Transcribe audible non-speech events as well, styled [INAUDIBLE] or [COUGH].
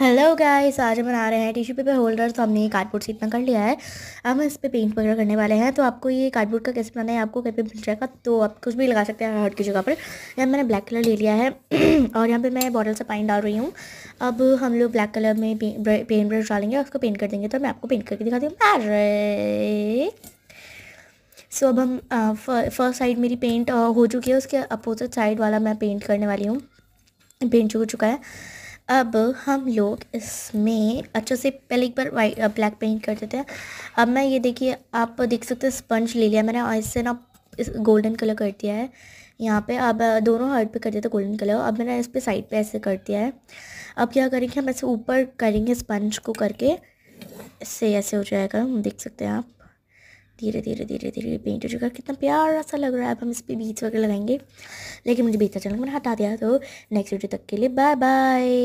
hello guys आज हम बना रहे हैं टिश्यू पेपर होल्डर तो हमने ये कार्डबोर्ड से इतना कर लिया है अब हम इस पर पेंट वगैरह करने वाले हैं तो आपको ये कार्डबोर्ड का कैसे बनाना है आपको कहीं पे मिल जाएगा तो आप कुछ भी लगा सकते हैं हट की जगह पर यहाँ मैंने ब्लैक कलर ले लिया है [CLEARS THROAT] और यहाँ पर मैं बॉटल से पानी डाल रही हूँ अब हम लोग ब्लैक कलर में पेंट ब्रश डालेंगे और उसको पेंट कर देंगे तो मैं आपको पेंट करके दिखाती हूँ अरे सो अब हम फर्स्ट साइड मेरी पेंट हो चुकी है उसके अपोजिट साइड वाला मैं पेंट करने वाली हूँ पेंट हो चुका है अब हम लोग इसमें अच्छे से पहले एक बार वाइट ब्लैक पेंट कर देते हैं अब मैं ये देखिए आप देख सकते हैं स्पंज ले लिया मैंने और इससे ना इस गोल्डन कलर कर दिया है यहाँ पे अब दोनों हाइड पे कर दिया था गोल्डन कलर अब मैंने इस पर साइड पे ऐसे कर दिया है अब क्या करेंगे हम ऐसे ऊपर करेंगे स्पंज को करके इससे ऐसे हो जाएगा देख सकते हैं आप धीरे धीरे धीरे धीरे पेंट हो चुका कितना प्यारा सा लग रहा है अब हम इस पर बीच वगैरह लगाएंगे लेकिन मुझे बीच अच्छा लगा मैंने हटा दिया तो नेक्स्ट वीडियो तक के लिए बाय बाय